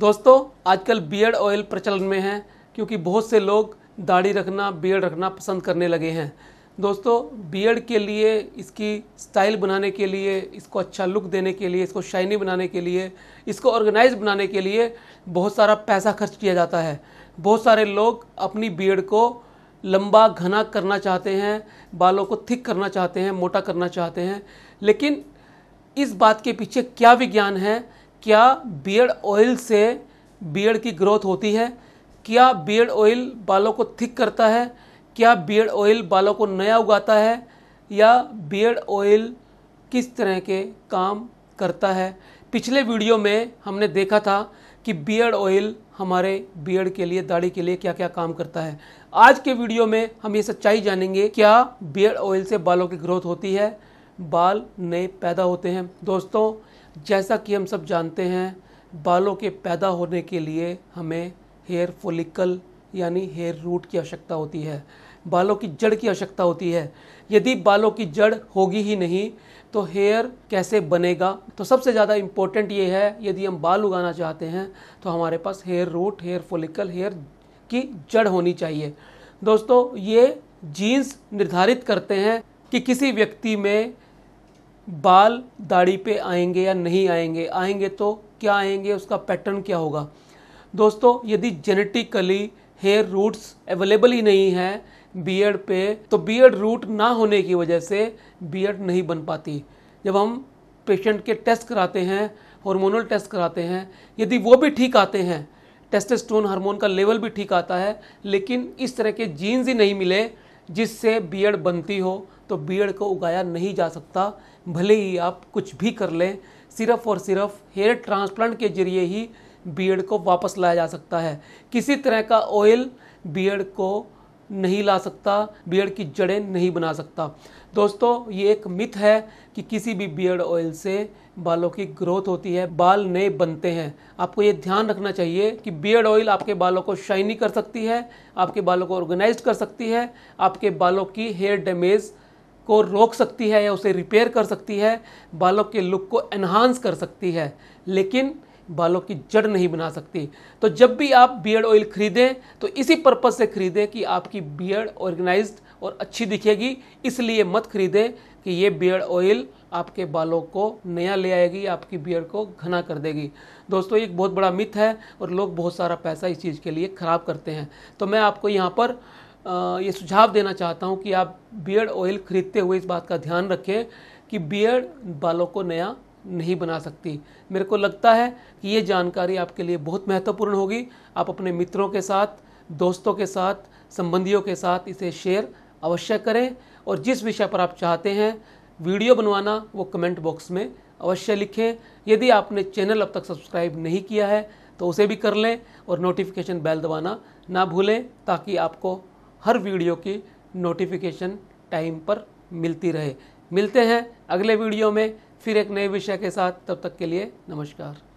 दोस्तों आजकल beard oil प्रचलन में है क्योंकि बहुत से लोग दाढ़ी रखना बियर्ड रखना पसंद करने लगे हैं दोस्तों बियर्ड के लिए इसकी स्टाइल बनाने के लिए इसको अच्छा लुक देने के लिए इसको शाइनी बनाने के लिए इसको ऑर्गेनाइज बनाने के लिए बहुत सारा पैसा खर्च किया जाता है बहुत सारे लोग अपनी बियर्ड को लंबा घना करना चाहते हैं बालों को थिक करना चाहते हैं मोटा करना चाहते हैं लेकिन इस बात के पीछे क्या विज्ञान है क्या बियर्ड ऑयल से बियर्ड की ग्रोथ होती है क्या बियर्ड ऑयल बालों को थिक करता है क्या बियर्ड ऑयल बालों को नया उगाता है या बियर्ड ऑयल किस तरह के काम करता है पिछले वीडियो में हमने देखा था कि बियर्ड ऑयल हमारे बियर्ड के लिए दाढ़ी के लिए क्या क्या काम करता है आज के वीडियो में हम ये सच्चाई जानेंगे क्या बियर्ड ऑयल से बालों की ग्रोथ होती है बाल नए पैदा होते हैं दोस्तों जैसा कि हम सब जानते हैं बालों के पैदा होने के लिए हमें हेयर फोलिकल यानी हेयर रूट की आवश्यकता होती है बालों की जड़ की आवश्यकता होती है यदि बालों की जड़ होगी ही नहीं तो हेयर कैसे बनेगा तो सबसे ज़्यादा इम्पोर्टेंट ये है यदि हम बाल उगाना चाहते हैं तो हमारे पास hair root hair follicle hair की जड़ होनी चाहिए दोस्तों ये जीन्स निर्धारित करते हैं कि किसी व्यक्ति में बाल दाढ़ी पे आएंगे या नहीं आएंगे आएंगे तो क्या आएंगे उसका पैटर्न क्या होगा दोस्तों यदि जेनेटिकली हेयर रूट्स अवेलेबल ही नहीं है बियर्ड पे तो बियर्ड रूट ना होने की वजह से बियर्ड नहीं बन पाती जब हम पेशेंट के टेस्ट कराते हैं हार्मोनल टेस्ट कराते हैं यदि वो भी ठीक आते हैं टेस्टोस्टेरोन हार्मोन का लेवल भी ठीक आता है लेकिन इस तरह के जीन्स ही नहीं मिले जिससे बियर्ड बनती हो तो बीएड को उगाया नहीं जा सकता भले ही आप कुछ भी कर लें सिर्फ और सिर्फ हेयर ट्रांसप्लांट के जरिए ही बीएड को वापस लाया जा सकता है किसी तरह का ऑयल बीएड को नहीं ला सकता बीएड की जड़ें नहीं बना सकता दोस्तों ये एक मिथ है कि किसी भी बियर्ड ऑयल से बालों की ग्रोथ होती है बाल नए बनते हैं आपको ये ध्यान रखना चाहिए कि बीयर्ड ऑयल आपके बालों को शाइनी कर सकती है आपके बालों को ऑर्गेनाइज कर सकती है आपके बालों की हेयर डैमेज को रोक सकती है या उसे रिपेयर कर सकती है बालों के लुक को एनहांस कर सकती है लेकिन बालों की जड़ नहीं बना सकती तो जब भी आप बियर्ड ऑयल खरीदें तो इसी पर्पज़ से खरीदें कि आपकी बियर्ड ऑर्गेनाइज और अच्छी दिखेगी इसलिए मत खरीदें कि ये बियर्ड ऑयल आपके बालों को नया ले आएगी आपकी बियर्ड को घना कर देगी दोस्तों एक बहुत बड़ा मिथ है और लोग बहुत सारा पैसा इस चीज़ के लिए ख़राब करते हैं तो मैं आपको यहाँ पर ये सुझाव देना चाहता हूँ कि आप बियर्ड ऑयल खरीदते हुए इस बात का ध्यान रखें कि बियर्ड बालों को नया नहीं बना सकती मेरे को लगता है कि ये जानकारी आपके लिए बहुत महत्वपूर्ण होगी आप अपने मित्रों के साथ दोस्तों के साथ संबंधियों के साथ इसे शेयर अवश्य करें और जिस विषय पर आप चाहते हैं वीडियो बनवाना वो कमेंट बॉक्स में अवश्य लिखें यदि आपने चैनल अब तक सब्सक्राइब नहीं किया है तो उसे भी कर लें और नोटिफिकेशन बेल दबाना ना भूलें ताकि आपको हर वीडियो की नोटिफिकेशन टाइम पर मिलती रहे मिलते हैं अगले वीडियो में फिर एक नए विषय के साथ तब तक के लिए नमस्कार